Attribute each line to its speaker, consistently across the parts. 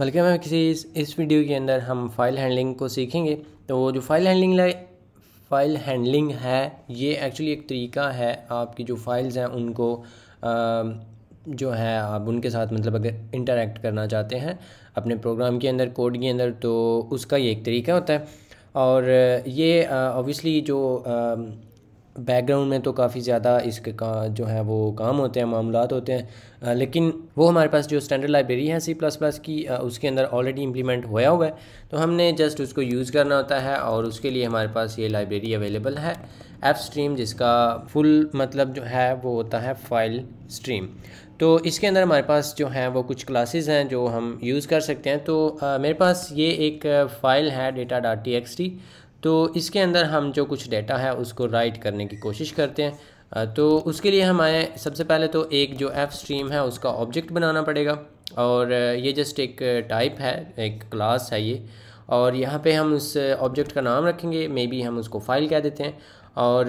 Speaker 1: बल्कि मैं किसी इस, इस वीडियो के अंदर हम फाइल हैंडलिंग को सीखेंगे तो जो फाइल हैंडलिंग फाइल हैंडलिंग है ये एक्चुअली एक तरीका है आपकी जो फाइल्स हैं उनको आ, जो है आप उनके साथ मतलब अगर इंटरेक्ट करना चाहते हैं अपने प्रोग्राम के अंदर कोड के अंदर तो उसका ये एक तरीका होता है और ये ऑब्वियसली जो बैकग्राउंड में तो काफ़ी ज़्यादा इसके का जो है वो काम होते हैं मामला होते हैं लेकिन वो हमारे पास जो स्टैंडर्ड लाइब्रेरी है सी प्लस प्लस की उसके अंदर ऑलरेडी इम्प्लीमेंट होया हुआ है तो हमने जस्ट उसको यूज़ करना होता है और उसके लिए हमारे पास ये लाइब्रेरी अवेलेबल है एफ स्ट्रीम जिसका फुल मतलब जो है वो होता है फाइल स्ट्रीम तो इसके अंदर हमारे पास जो है वो कुछ क्लासेस हैं जो हम यूज़ कर सकते हैं तो आ, मेरे पास ये एक फ़ाइल है data dot T X T तो इसके अंदर हम जो कुछ डेटा है उसको राइट करने की कोशिश करते हैं तो उसके लिए हमारे सबसे पहले तो एक जो एफ़ स्ट्रीम है उसका ऑब्जेक्ट बनाना पड़ेगा और ये जस्ट एक टाइप है एक क्लास है ये और यहाँ पे हम उस ऑब्जेक्ट का नाम रखेंगे मे बी हम उसको फाइल कह देते हैं और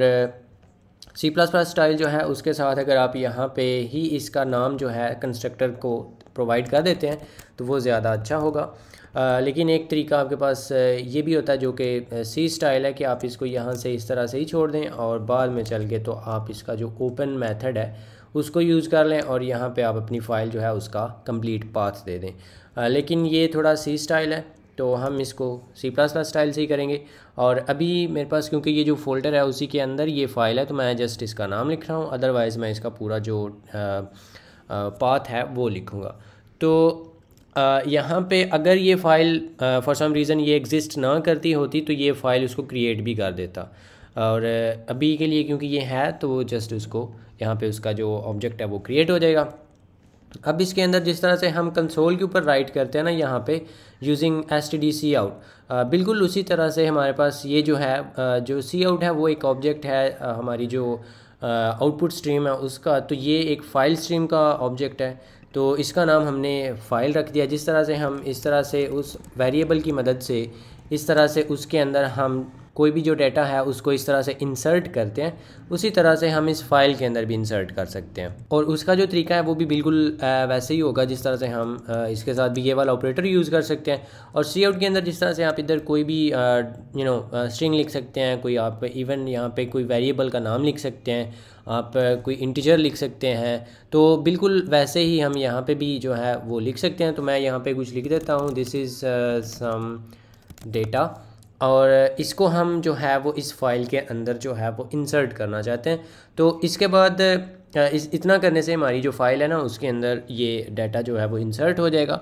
Speaker 1: सी प्लस प्लस स्टाइल जो है उसके साथ अगर आप यहाँ पे ही इसका नाम जो है कंस्ट्रक्टर को प्रोवाइड कर देते हैं तो वो ज़्यादा अच्छा होगा आ, लेकिन एक तरीका आपके पास ये भी होता है जो कि सी स्टाइल है कि आप इसको यहाँ से इस तरह से ही छोड़ दें और बाद में चल के तो आप इसका जो ओपन मेथड है उसको यूज़ कर लें और यहाँ पे आप अपनी फ़ाइल जो है उसका कंप्लीट पाथ दे दें आ, लेकिन ये थोड़ा सी स्टाइल है तो हम इसको सी प्लस प्लस स्टाइल से ही करेंगे और अभी मेरे पास क्योंकि ये जो फोल्डर है उसी के अंदर ये फ़ाइल है तो मैं जस्ट इसका नाम लिख रहा हूँ अदरवाइज़ मैं इसका पूरा जो पाथ है वो लिखूँगा तो यहाँ पे अगर ये फ़ाइल फॉर सम रीज़न ये एग्जिस्ट ना करती होती तो ये फ़ाइल उसको क्रिएट भी कर देता और अभी के लिए क्योंकि ये है तो वो जस्ट उसको यहाँ पे उसका जो ऑब्जेक्ट है वो क्रिएट हो जाएगा अब इसके अंदर जिस तरह से हम कंसोल के ऊपर राइट करते हैं ना यहाँ पे using S T D cout बिल्कुल उसी तरह से हमारे पास ये जो है आ, जो सी आउट है वो एक ऑब्जेक्ट है आ, हमारी जो आउटपुट स्ट्रीम है उसका तो ये एक फ़ाइल स्ट्रीम का ऑब्जेक्ट है तो इसका नाम हमने फ़ाइल रख दिया जिस तरह से हम इस तरह से उस वेरिएबल की मदद से इस तरह से उसके अंदर हम कोई भी जो डाटा है उसको इस तरह से इंसर्ट करते हैं उसी तरह से हम इस फाइल के अंदर भी इंसर्ट कर सकते हैं और उसका जो तरीका है वो भी बिल्कुल वैसे ही होगा जिस तरह से हम इसके साथ भी ये वाला ऑपरेटर यूज़ कर सकते हैं और सी आउट के अंदर जिस तरह से आप इधर कोई भी यू नो स्ट्रिंग लिख सकते हैं कोई आप इवन यहाँ पे कोई वेरिएबल का नाम लिख सकते हैं आप कोई इंटीजर लिख सकते हैं तो बिल्कुल वैसे ही हम यहाँ पे भी जो है वो लिख सकते हैं तो मैं यहाँ पे कुछ लिख देता हूँ दिस इज़ सम डेटा और इसको हम जो है वो इस फाइल के अंदर जो है वो इंसर्ट करना चाहते हैं तो इसके बाद इस इतना करने से हमारी जो फ़ाइल है ना उसके अंदर ये डाटा जो है वो इंसर्ट हो जाएगा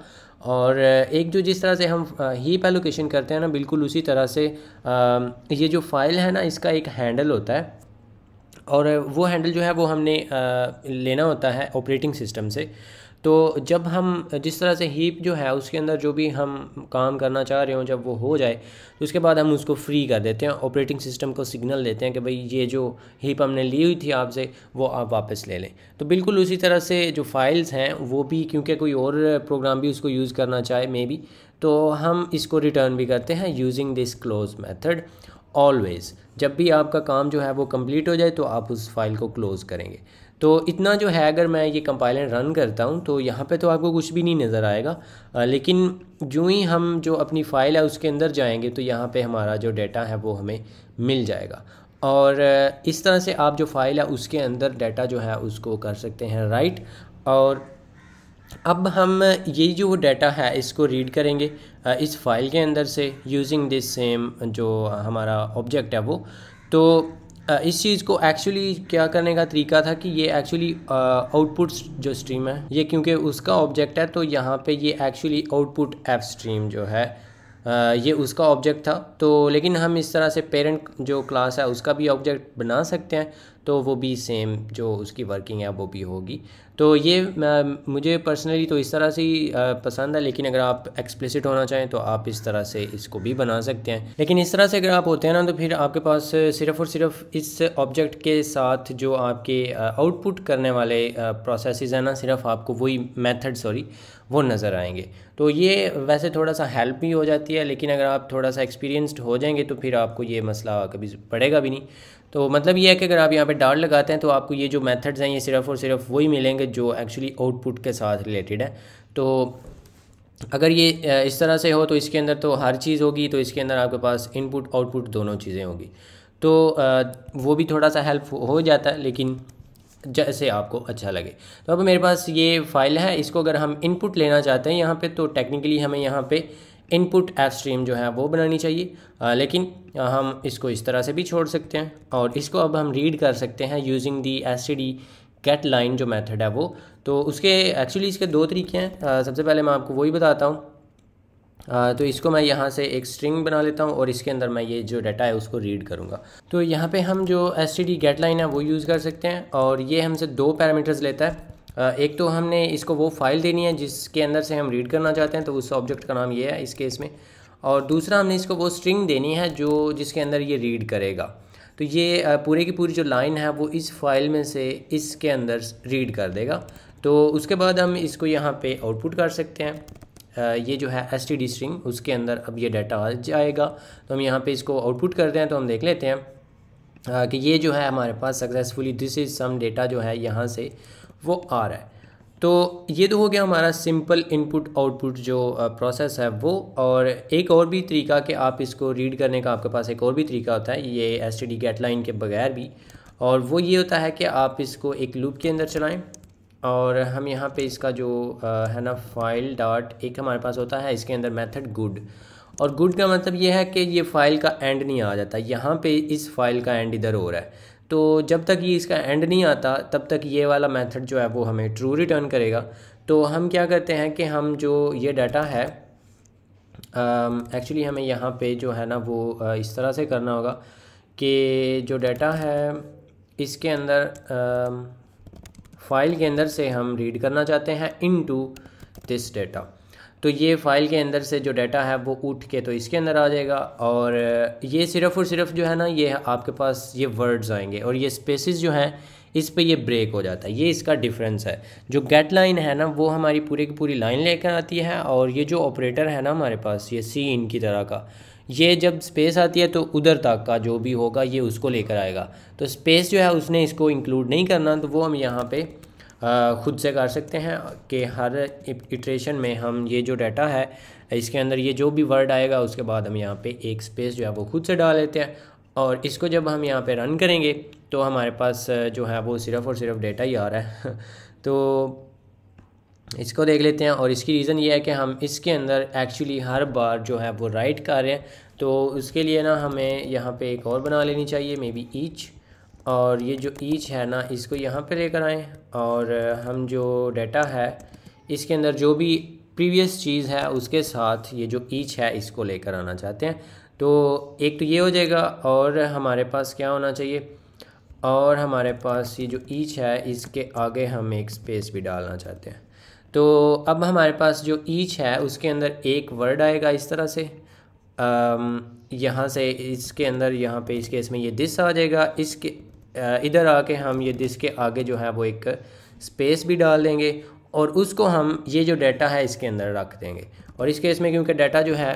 Speaker 1: और एक जो जिस तरह से हम हीप एलोकेशन करते हैं ना बिल्कुल उसी तरह से ये जो फ़ाइल है ना इसका एक हैंडल होता है और वो हैंडल जो है वो हमने लेना होता है ऑपरेटिंग सिस्टम से तो जब हम जिस तरह से हीप जो है उसके अंदर जो भी हम काम करना चाह रहे हो जब वो हो जाए तो उसके बाद हम उसको फ्री कर देते हैं ऑपरेटिंग सिस्टम को सिग्नल देते हैं कि भाई ये जो हीप हमने ली हुई थी आपसे वो आप वापस ले लें तो बिल्कुल उसी तरह से जो फाइल्स हैं वो भी क्योंकि कोई और प्रोग्राम भी उसको यूज़ करना चाहे मे बी तो हम इसको रिटर्न भी करते हैं using this close method always जब भी आपका काम जो है वो कंप्लीट हो जाए तो आप उस फाइल को क्लोज़ करेंगे तो इतना जो है अगर मैं ये कंपाइलर रन करता हूँ तो यहाँ पे तो आपको कुछ भी नहीं नज़र आएगा आ, लेकिन जो ही हम जो अपनी फ़ाइल है उसके अंदर जाएंगे तो यहाँ पे हमारा जो डाटा है वो हमें मिल जाएगा और इस तरह से आप जो फ़ाइल है उसके अंदर डाटा जो है उसको कर सकते हैं राइट और अब हम ये जो डाटा है इसको रीड करेंगे इस फाइल के अंदर से यूजिंग दिस सेम जो हमारा ऑब्जेक्ट है वो तो इस चीज़ को एक्चुअली क्या करने का तरीका था कि ये एक्चुअली आउटपुट जो स्ट्रीम है ये क्योंकि उसका ऑब्जेक्ट है तो यहाँ पे ये एक्चुअली आउटपुट एप स्ट्रीम जो है ये उसका ऑब्जेक्ट था तो लेकिन हम इस तरह से पेरेंट जो क्लास है उसका भी ऑब्जेक्ट बना सकते हैं तो वो भी सेम जो उसकी वर्किंग है वो भी होगी तो ये मुझे पर्सनली तो इस तरह से ही पसंद है लेकिन अगर आप एक्सप्लिसिट होना चाहें तो आप इस तरह से इसको भी बना सकते हैं लेकिन इस तरह से अगर आप होते हैं ना तो फिर आपके पास सिर्फ और सिर्फ इस ऑब्जेक्ट के साथ जो आपके आउटपुट करने वाले प्रोसेस हैं ना सिर्फ आपको वही मैथड सॉरी वो नज़र आएंगे तो ये वैसे थोड़ा सा हेल्प भी हो जाती है लेकिन अगर आप थोड़ा सा एक्सपीरियंस्ड हो जाएंगे तो फिर आपको ये मसला कभी पड़ेगा भी नहीं तो मतलब ये है कि अगर आप यहाँ पे डाट लगाते हैं तो आपको ये जो मेथड्स हैं ये सिर्फ़ और सिर्फ वही मिलेंगे जो एक्चुअली आउटपुट के साथ रिलेटेड है तो अगर ये इस तरह से हो तो इसके अंदर तो हर चीज़ होगी तो इसके अंदर आपके पास इनपुट आउटपुट दोनों चीज़ें होगी तो वो भी थोड़ा सा हेल्प हो जाता है लेकिन जैसे आपको अच्छा लगे तो अब मेरे पास ये फाइल है इसको अगर हम इनपुट लेना चाहते हैं यहाँ पे तो टेक्निकली हमें यहाँ पे इनपुट एप स्ट्रीम जो है वो बनानी चाहिए आ, लेकिन हम इसको इस तरह से भी छोड़ सकते हैं और इसको अब हम रीड कर सकते हैं using the S getline जो मेथड है वो तो उसके एक्चुअली इसके दो तरीके हैं सबसे पहले मैं आपको वही बताता हूँ तो इसको मैं यहाँ से एक स्ट्रिंग बना लेता हूँ और इसके अंदर मैं ये जो डाटा है उसको रीड करूँगा तो यहाँ पे हम जो S T D getline है वो यूज़ कर सकते हैं और ये हमसे दो पैरामीटर्स लेता है एक तो हमने इसको वो फाइल देनी है जिसके अंदर से हम रीड करना चाहते हैं तो उस ऑब्जेक्ट का नाम ये है इस केस में और दूसरा हमने इसको वो स्ट्रिंग देनी है जो जिसके अंदर ये रीड करेगा तो ये पूरे की पूरी जो लाइन है वो इस फाइल में से इसके अंदर रीड कर देगा तो उसके बाद हम इसको यहाँ पे आउटपुट कर सकते हैं ये जो है एस टी स्ट्रिंग उसके अंदर अब ये डाटा आ जाएगा तो हम यहाँ पे इसको आउटपुट करते हैं तो हम देख लेते हैं कि ये जो है हमारे पास successfully this is some data जो है यहाँ से वो आ रहा है तो ये तो हो गया हमारा सिंपल इनपुट आउटपुट जो प्रोसेस है वो और एक और भी तरीका कि आप इसको रीड करने का आपके पास एक और भी तरीका होता है ये S T D getline के बगैर भी और वो ये होता है कि आप इसको एक लूप के अंदर चलाएं और हम यहाँ पे इसका जो है ना फाइल डॉट एक हमारे पास होता है इसके अंदर मेथड गुड और गुड का मतलब ये है कि ये फ़ाइल का एंड नहीं आ जाता यहाँ पे इस फाइल का एंड इधर हो रहा है तो जब तक ये इसका एंड नहीं आता तब तक ये वाला मेथड जो है वो हमें ट्रू रिटर्न करेगा तो हम क्या करते हैं कि हम जो ये डाटा है एक्चुअली हमें यहाँ पे जो है ना वो इस तरह से करना होगा कि जो डाटा है इसके अंदर फाइल के अंदर से हम रीड करना चाहते हैं इन टू दिस डाटा तो ये फ़ाइल के अंदर से जो डाटा है वो उठ के तो इसके अंदर आ जाएगा और ये सिर्फ और सिर्फ जो है ना ये आपके पास ये वर्ड्स आएंगे और ये स्पेसिस जो हैं इस पे ये ब्रेक हो जाता है ये इसका डिफरेंस है जो गेट लाइन है ना वो हमारी पूरे की पूरी लाइन लेकर आती है और ये जो ऑपरेटर है ना हमारे पास ये सी इन की तरह का ये जब स्पेस आती है तो उधर तक का जो भी होगा ये उसको लेकर आएगा तो स्पेस जो है उसने इसको इंक्लूड नहीं करना तो वो हम यहाँ पर ख़ुद से कर सकते हैं कि हर इटरेशन में हम ये जो डाटा है इसके अंदर ये जो भी वर्ड आएगा उसके बाद हम यहाँ पे एक स्पेस जो है वो खुद से डाल लेते हैं और इसको जब हम यहाँ पे रन करेंगे तो हमारे पास जो है वो सिर्फ़ और सिर्फ डेटा ही आ रहा है तो इसको देख लेते हैं और इसकी रीज़न ये है कि हम इसके अंदर एक्चुअली हर बार जो है वो राइट कर रहे हैं तो उसके लिए ना हमें यहाँ पे एक और बना लेनी चाहिए मे बी ईच और ये जो ईच है ना इसको यहाँ पे लेकर आएँ और हम जो डाटा है इसके अंदर जो भी प्रीवियस चीज़ है उसके साथ ये जो ईच है इसको लेकर आना चाहते हैं तो एक तो ये हो जाएगा और हमारे पास क्या होना चाहिए और हमारे पास ये जो ईच है इसके आगे हम एक स्पेस भी डालना चाहते हैं तो अब हमारे पास जो ईच है उसके अंदर एक वर्ड आएगा इस तरह से यहाँ से इसके अंदर यहाँ पे इस केस में ये दिस आ जाएगा इसके इधर आके हम ये डिस्क के आगे जो है वो एक स्पेस भी डाल देंगे और उसको हम ये जो डाटा है इसके अंदर रख देंगे और इस केस में क्योंकि डाटा जो है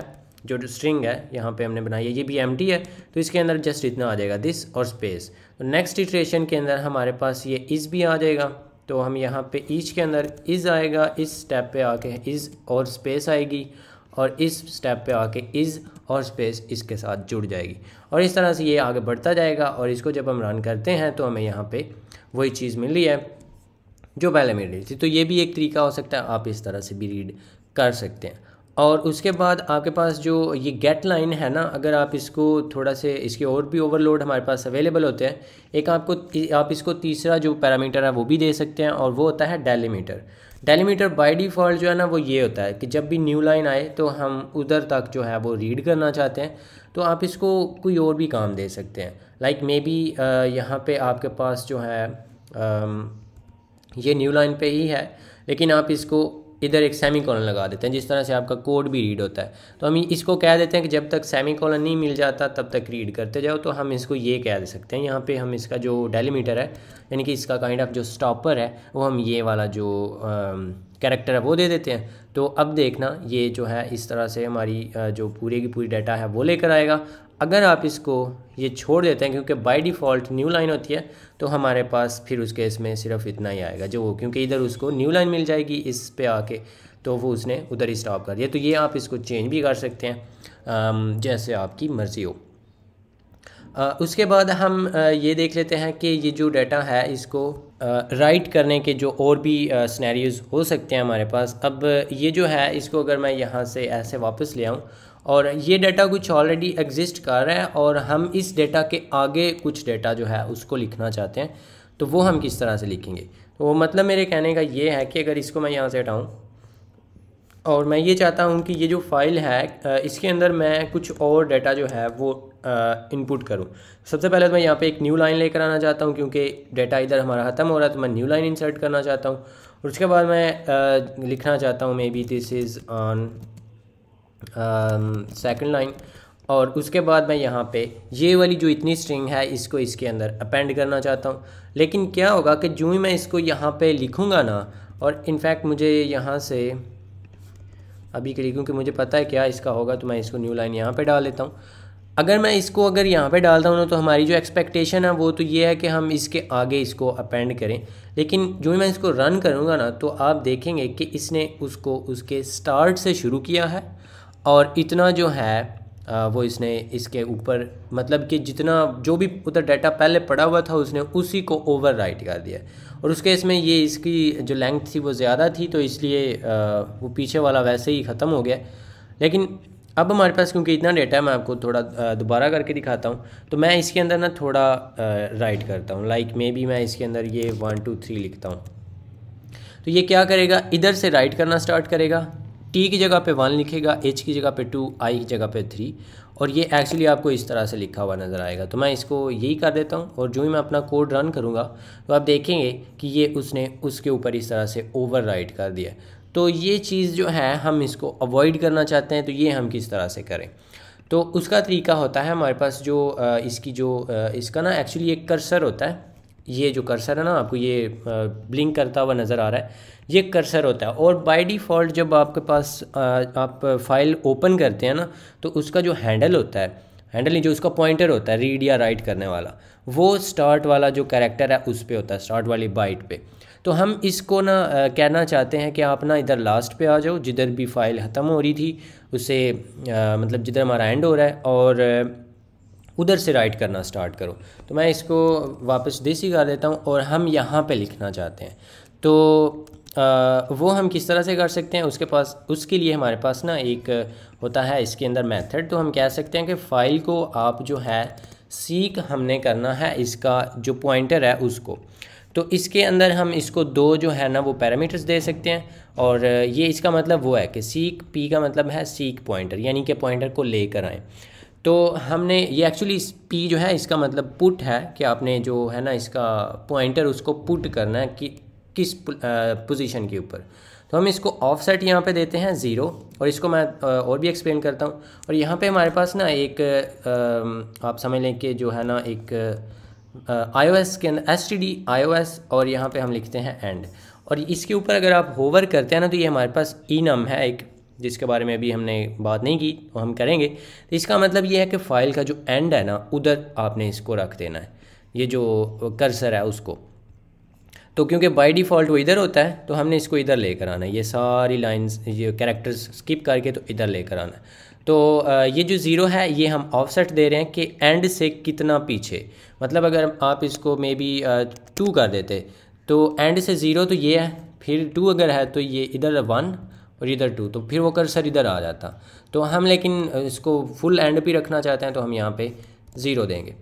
Speaker 1: जो स्ट्रिंग है यहाँ पे हमने बनाई है ये भी एम है तो इसके अंदर जस्ट इतना आ जाएगा दिस और स्पेस तो नेक्स्ट इटरेशन के अंदर हमारे पास ये इज़ भी आ जाएगा तो हम यहाँ पे ईच के अंदर इज़ आएगा इस स्टेप पे आके इज़ और स्पेस आएगी और इस स्टेप पे आके इज़ और स्पेस इसके साथ जुड़ जाएगी और इस तरह से ये आगे बढ़ता जाएगा और इसको जब हम रन करते हैं तो हमें यहाँ पे वही चीज़ मिल रही है जो पहले मिल रही थी तो ये भी एक तरीका हो सकता है आप इस तरह से भी रीड कर सकते हैं और उसके बाद आपके पास जो ये गेट लाइन है ना अगर आप इसको थोड़ा से इसके और भी ओवरलोड हमारे पास अवेलेबल होते हैं एक आपको आप इसको तीसरा जो पैरामीटर है वो भी दे सकते हैं और वो होता है डेलीमीटर डेलीमीटर बाय डिफ़ॉल्ट जो है ना वो ये होता है कि जब भी न्यू लाइन आए तो हम उधर तक जो है वो रीड करना चाहते हैं तो आप इसको कोई और भी काम दे सकते हैं लाइक मे बी यहाँ पे आपके पास जो है आ, ये न्यू लाइन पे ही है लेकिन आप इसको इधर एक सेमी कॉलन लगा देते हैं जिस तरह से आपका कोड भी रीड होता है तो हम इसको कह देते हैं कि जब तक सेमी कॉलन नहीं मिल जाता तब तक रीड करते जाओ तो हम इसको ये कह दे सकते हैं यहाँ पे हम इसका जो डेलीमीटर है यानी कि इसका काइंड kind ऑफ of जो स्टॉपर है वो हम ये वाला जो आ, कैरेक्टर है वो दे देते हैं तो अब देखना ये जो है इस तरह से हमारी जो पूरे की पूरी डाटा है वो लेकर आएगा अगर आप इसको ये छोड़ देते हैं क्योंकि बाय डिफ़ॉल्ट न्यू लाइन होती है तो हमारे पास फिर उस केस में सिर्फ इतना ही आएगा जो क्योंकि इधर उसको न्यू लाइन मिल जाएगी इस पर आके तो वो उसने उधर ही स्टॉप कर दिया तो ये आप इसको चेंज भी कर सकते हैं जैसे आपकी मर्ज़ी हो उसके बाद हम ये देख लेते हैं कि ये जो डाटा है इसको राइट करने के जो और भी स्नैरियोज़ हो सकते हैं हमारे पास अब ये जो है इसको अगर मैं यहाँ से ऐसे वापस ले आऊँ और ये डाटा कुछ ऑलरेडी एग्जिस्ट कर रहा है और हम इस डाटा के आगे कुछ डाटा जो है उसको लिखना चाहते हैं तो वो हम किस तरह से लिखेंगे तो मतलब मेरे कहने का ये है कि अगर इसको मैं यहाँ से हटाऊँ और मैं ये चाहता हूँ कि ये जो फ़ाइल है इसके अंदर मैं कुछ और डाटा जो है वो इनपुट करूँ सबसे पहले तो मैं यहाँ पे एक न्यू लाइन लेकर आना चाहता हूँ क्योंकि डाटा इधर हमारा ख़त्म हो रहा है तो मैं न्यू लाइन इंसर्ट करना चाहता हूँ और उसके बाद मैं लिखना चाहता हूँ maybe this is on second line और उसके बाद मैं यहाँ पे ये वाली जो इतनी स्ट्रिंग है इसको इसके अंदर अपेंड करना चाहता हूँ लेकिन क्या होगा कि जूँ ही मैं इसको यहाँ पे लिखूँगा ना और इनफैक्ट मुझे यहाँ से अभी के लिए क्योंकि मुझे पता है क्या इसका होगा तो मैं इसको न्यू लाइन यहाँ पे डाल लेता हूँ अगर मैं इसको अगर यहाँ पे डालता हूँ ना तो हमारी जो एक्सपेक्टेशन है वो तो ये है कि हम इसके आगे इसको अपेंड करें लेकिन जो भी मैं इसको रन करूँगा ना तो आप देखेंगे कि इसने उसको उसके स्टार्ट से शुरू किया है और इतना जो है वो इसने इसके ऊपर मतलब कि जितना जो भी उधर डाटा पहले पड़ा हुआ था उसने उसी को ओवर कर दिया और उसके इसमें ये इसकी जो लेंथ थी वो ज़्यादा थी तो इसलिए वो पीछे वाला वैसे ही ख़त्म हो गया लेकिन अब हमारे पास क्योंकि इतना डेटा है मैं आपको थोड़ा दोबारा करके दिखाता हूँ तो मैं इसके अंदर ना थोड़ा राइट करता हूँ लाइक मे बी मैं इसके अंदर ये वन टू थ्री लिखता हूँ तो ये क्या करेगा इधर से राइट करना स्टार्ट करेगा टी की जगह पे वन लिखेगा एच की जगह पे टू आई की जगह पे थ्री और ये एक्चुअली आपको इस तरह से लिखा हुआ नज़र आएगा तो मैं इसको यही कर देता हूँ और जो ही मैं अपना कोड रन करूँगा तो आप देखेंगे कि ये उसने उसके ऊपर इस तरह से ओवर कर दिया तो ये चीज़ जो है हम इसको अवॉइड करना चाहते हैं तो ये हम किस तरह से करें तो उसका तरीका होता है हमारे पास जो इसकी जो इसका ना एक्चुअली एक कर्सर होता है ये जो कर्सर है ना आपको ये ब्लिंक करता हुआ नज़र आ रहा है ये कर्सर होता है और बाय डिफ़ॉल्ट जब आपके पास आप फाइल ओपन करते हैं ना तो उसका जो हैंडल होता है हैंडल नहीं जो उसका पॉइंटर होता है रीड या राइट करने वाला वो स्टार्ट वाला जो कैरेक्टर है उस पर होता है स्टार्ट वाली बाइट पर तो हम इसको ना कहना चाहते हैं कि आप ना इधर लास्ट पे आ जाओ जिधर भी फाइल ख़त्म हो रही थी उसे आ, मतलब जिधर हमारा एंड हो रहा है और उधर से राइट करना स्टार्ट करो तो मैं इसको वापस देसी कर देता हूँ और हम यहाँ पे लिखना चाहते हैं तो आ, वो हम किस तरह से कर सकते हैं उसके पास उसके लिए हमारे पास ना एक होता है इसके अंदर मेथड तो हम कह सकते हैं कि फ़ाइल को आप जो है सीख हमने करना है इसका जो पॉइंटर है उसको तो इसके अंदर हम इसको दो जो है ना वो पैरामीटर्स दे सकते हैं और ये इसका मतलब वो है कि सीक पी का मतलब है सीख पॉइंटर यानी कि पॉइंटर को लेकर आएँ तो हमने ये एक्चुअली पी जो है इसका मतलब पुट है कि आपने जो है ना इसका पॉइंटर उसको पुट करना है कि किस पोजीशन के ऊपर तो हम इसको ऑफ सेट यहाँ पर देते हैं ज़ीरो और इसको मैं और भी एक्सप्लेन करता हूँ और यहाँ पे हमारे पास ना एक आप समझ लें कि जो है ना एक आई ओ एस के अंदर S T D I O S और यहाँ पे हम लिखते हैं एंड और इसके ऊपर अगर आप होवर करते हैं ना तो ये हमारे पास ई है एक जिसके बारे में अभी हमने बात नहीं की तो हम करेंगे तो इसका मतलब ये है कि फ़ाइल का जो एंड है ना उधर आपने इसको रख देना है ये जो कर्सर है उसको तो क्योंकि बाय डिफ़ॉल्ट वो इधर होता है तो हमने इसको इधर लेकर आना है ये सारी लाइंस ये कैरेक्टर्स स्किप करके तो इधर लेकर आना है तो ये जो ज़ीरो है ये हम ऑफसेट दे रहे हैं कि एंड से कितना पीछे मतलब अगर आप इसको मे बी टू कर देते तो एंड से ज़ीरो तो ये है फिर टू अगर है तो ये इधर वन और इधर टू तो फिर वो कर्सर इधर आ जाता तो हम लेकिन इसको फुल एंड पे रखना चाहते हैं तो हम यहाँ पे ज़ीरो देंगे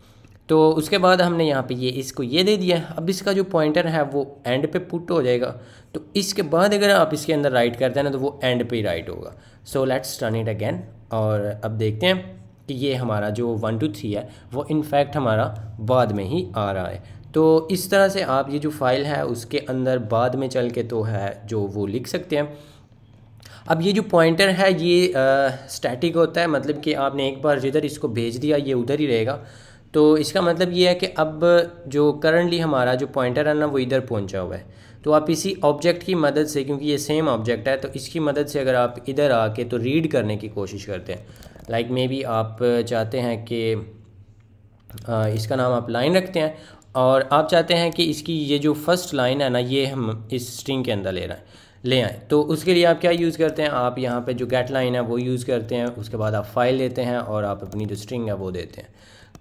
Speaker 1: तो उसके बाद हमने यहाँ पे ये इसको ये दे दिया अब इसका जो पॉइंटर है वो एंड पे पुट हो जाएगा तो इसके बाद अगर आप इसके अंदर राइट करते हैं ना तो वो एंड पे ही राइट होगा so let's turn it again और अब देखते हैं कि ये हमारा जो वन टू थ्री है वो इनफैक्ट हमारा बाद में ही आ रहा है तो इस तरह से आप ये जो फाइल है उसके अंदर बाद में चल के तो है जो वो लिख सकते हैं अब ये जो पॉइंटर है ये स्टैटिक होता है मतलब कि आपने एक बार जिधर इसको भेज दिया ये उधर ही रहेगा तो इसका मतलब ये है कि अब जो करंटली हमारा जो पॉइंटर है ना वो इधर पहुंचा हुआ है तो आप इसी ऑब्जेक्ट की मदद से क्योंकि ये सेम ऑब्जेक्ट है तो इसकी मदद से अगर आप इधर आके तो रीड करने की कोशिश करते हैं लाइक मे बी आप चाहते हैं कि इसका नाम आप लाइन रखते हैं और आप चाहते हैं कि इसकी ये जो फर्स्ट लाइन है ना ये हम इस स्ट्रिंग के अंदर ले रहे हैं ले आएँ तो उसके लिए आप क्या यूज़ करते हैं आप यहाँ पे जो गेट लाइन है वो यूज़ करते हैं उसके बाद आप फाइल लेते हैं और आप अपनी जो स्ट्रिंग है वो देते हैं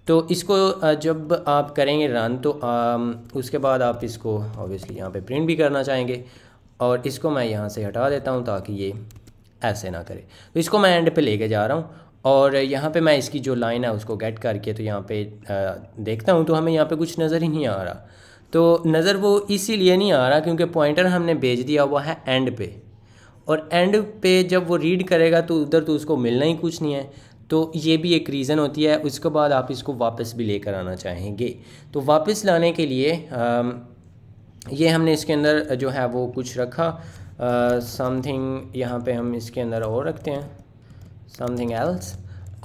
Speaker 1: तो इसको जब आप करेंगे रन तो उसके बाद आप इसको ऑब्वियसली यहाँ पे प्रिंट भी करना चाहेंगे और इसको मैं यहाँ से हटा देता हूँ ताकि ये ऐसे ना करे तो इसको मैं एंड पे लेके जा रहा हूँ और यहाँ पे मैं इसकी जो लाइन है उसको गेट करके तो यहाँ पे देखता हूँ तो हमें यहाँ पे कुछ नज़र ही नहीं आ रहा तो नज़र वो इसीलिए नहीं आ रहा क्योंकि पॉइंटर हमने भेज दिया हुआ है एंड पे और एंड पे जब वो रीड करेगा तो उधर तो उसको मिलना ही कुछ नहीं है तो ये भी एक रीज़न होती है उसके बाद आप इसको वापस भी लेकर आना चाहेंगे तो वापस लाने के लिए आ, ये हमने इसके अंदर जो है वो कुछ रखा समथिंग यहाँ पे हम इसके अंदर और रखते हैं समथिंग एल्स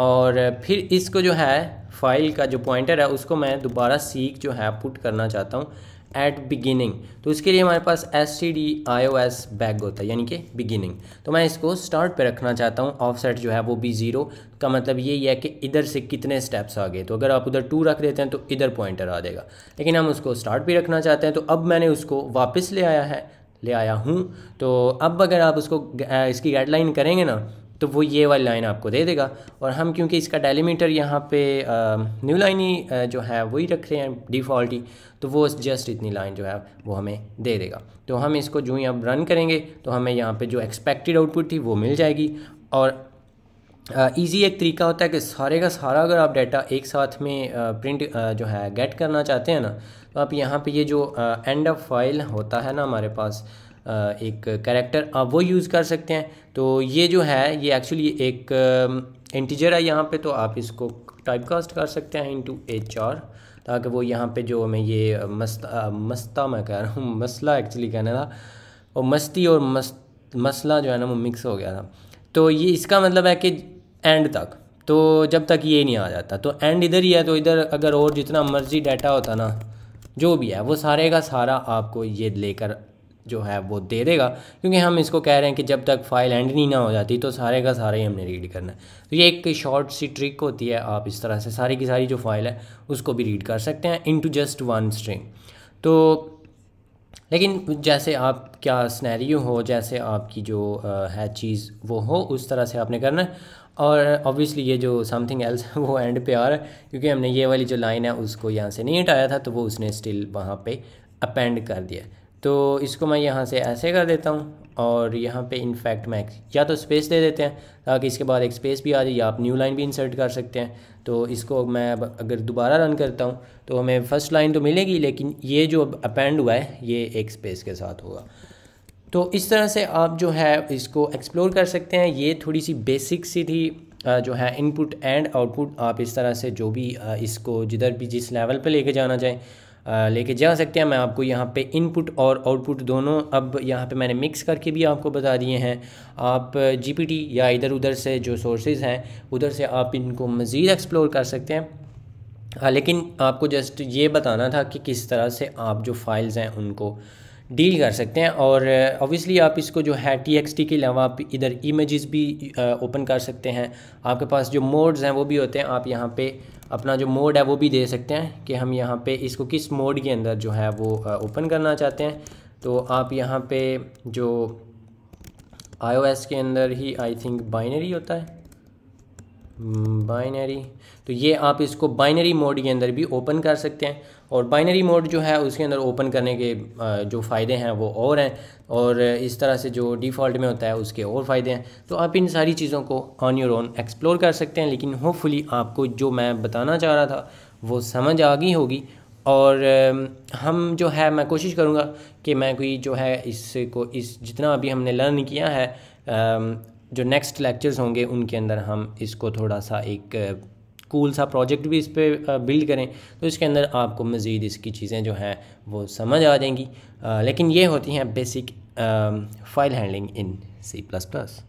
Speaker 1: और फिर इसको जो है फाइल का जो पॉइंटर है उसको मैं दोबारा सीख जो है पुट करना चाहता हूँ एट बिगिनिंग तो इसके लिए हमारे पास S C D I O S bag होता है यानी कि बिगिनिंग तो मैं इसको स्टार्ट पे रखना चाहता हूँ ऑफसेट जो है वो भी ज़ीरो का मतलब ये है कि इधर से कितने स्टेप्स आ गए तो अगर आप उधर टू रख देते हैं तो इधर पॉइंटर आ जाएगा लेकिन हम उसको स्टार्ट भी रखना चाहते हैं तो अब मैंने उसको वापस ले आया है ले आया हूँ तो अब अगर आप उसको इसकी गाइडलाइन करेंगे ना तो वो ये वाली लाइन आपको दे देगा और हम क्योंकि इसका डेलीमीटर यहाँ पे न्यू लाइन ही जो है वही रख रहे हैं डिफ़ॉल्ट ही तो वो जस्ट इतनी लाइन जो है वो हमें दे देगा तो हम इसको जो ही अब रन करेंगे तो हमें यहाँ पे जो एक्सपेक्टेड आउटपुट थी वो मिल जाएगी और ईजी एक तरीका होता है कि सारे का सारा अगर आप डाटा एक साथ में प्रिंट जो है गेट करना चाहते हैं ना तो आप यहाँ पर ये जो एंड ऑफ फाइल होता है ना हमारे पास एक करेक्टर आप वो यूज़ कर सकते हैं तो ये जो है ये एक्चुअली एक इंटीजर है यहाँ पे तो आप इसको टाइप कास्ट कर सकते हैं टू एच आर ताकि वो यहाँ पे जो मैं ये मस्ता मस्ता मैं कह रहा हूँ मसला एक्चुअली कहना था वो मस्ती और मस मसला जो है ना वो मिक्स हो गया था तो ये इसका मतलब है कि एंड तक तो जब तक ये नहीं आ जाता तो एंड इधर ही है तो इधर अगर और जितना मर्ज़ी डाटा होता ना जो भी है वो सारे का सारा आपको ये लेकर जो है वो दे देगा क्योंकि हम इसको कह रहे हैं कि जब तक फाइल एंड नहीं ना हो जाती तो सारे का सारा ही हमने रीड करना है तो ये एक शॉर्ट सी ट्रिक होती है आप इस तरह से सारी की सारी जो फाइल है उसको भी रीड कर सकते हैं into just one string तो लेकिन जैसे आप क्या स्नैरियो हो जैसे आपकी जो है चीज़ वो हो उस तरह से आपने करना है और ऑब्वियसली ये जो समथिंग एल्स है वो एंड पे आ रहा है क्योंकि हमने ये वाली जो लाइन है उसको यहाँ से नहीं हटाया था तो वो उसने स्टिल वहाँ पे अपेंड कर दिया तो इसको मैं यहाँ से ऐसे कर देता हूँ और यहाँ पे इनफैक्ट मैं या तो स्पेस दे देते हैं ताकि इसके बाद एक स्पेस भी आ जाए या आप न्यू लाइन भी इंसर्ट कर सकते हैं तो इसको मैं अब अगर दोबारा रन करता हूँ तो हमें फर्स्ट लाइन तो मिलेगी लेकिन ये जो अब अपेंड हुआ है ये एक स्पेस के साथ होगा तो इस तरह से आप जो है इसको एक्सप्लोर कर सकते हैं ये थोड़ी सी बेसिक सी थी जो है इनपुट एंड आउटपुट आप इस तरह से जो भी इसको जिधर भी जिस लेवल पर लेके जाना चाहें लेके जा सकते हैं मैं आपको यहाँ पे इनपुट और आउटपुट दोनों अब यहाँ पे मैंने मिक्स करके भी आपको बता दिए हैं आप जीपीटी या इधर उधर से जो सोर्सेज हैं उधर से आप इनको मज़ीद एक्सप्लोर कर सकते हैं हाँ, लेकिन आपको जस्ट ये बताना था कि किस तरह से आप जो फाइल्स हैं उनको डील कर सकते हैं और ऑब्वियसली uh, आप इसको जो है टी एक्स टी के अलावा आप इधर इमेजेस भी ओपन uh, कर सकते हैं आपके पास जो मोड्स हैं वो भी होते हैं आप यहाँ पे अपना जो मोड है वो भी दे सकते हैं कि हम यहाँ पे इसको किस मोड के अंदर जो है वो ओपन uh, करना चाहते हैं तो आप यहाँ पे जो आईओएस के अंदर ही आई थिंक बाइनरी होता है बाइनरी hmm, तो ये आप इसको बाइनरी मोड के अंदर भी ओपन कर सकते हैं और बाइनरी मोड जो है उसके अंदर ओपन करने के जो फ़ायदे हैं वो और हैं और इस तरह से जो डिफ़ॉल्ट में होता है उसके और फ़ायदे हैं तो आप इन सारी चीज़ों को ऑन योर ओन एक्सप्लोर कर सकते हैं लेकिन होपफुली आपको जो मैं बताना चाह रहा था वो समझ आ गई होगी और हम जो है मैं कोशिश करूँगा कि मैं कोई जो है इसको इस जितना अभी हमने लर्न किया है जो नेक्स्ट लेक्चर्स होंगे उनके अंदर हम इसको थोड़ा सा एक कूल सा प्रोजेक्ट भी इस पर बिल्ड करें तो इसके अंदर आपको मज़ीद इसकी चीज़ें जो हैं वो समझ आ जाएंगी लेकिन ये होती हैं basic file handling in C plus plus